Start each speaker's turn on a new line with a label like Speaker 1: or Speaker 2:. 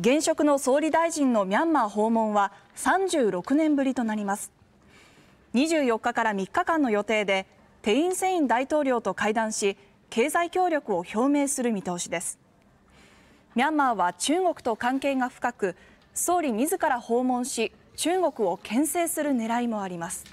Speaker 1: 現職の総理大臣のミャンマー訪問は36年ぶりとなります24日から3日間の予定でテイン・セイン大統領と会談し経済協力を表明する見通しですミャンマーは中国と関係が深く総理自ら訪問し中国を牽制する狙いもあります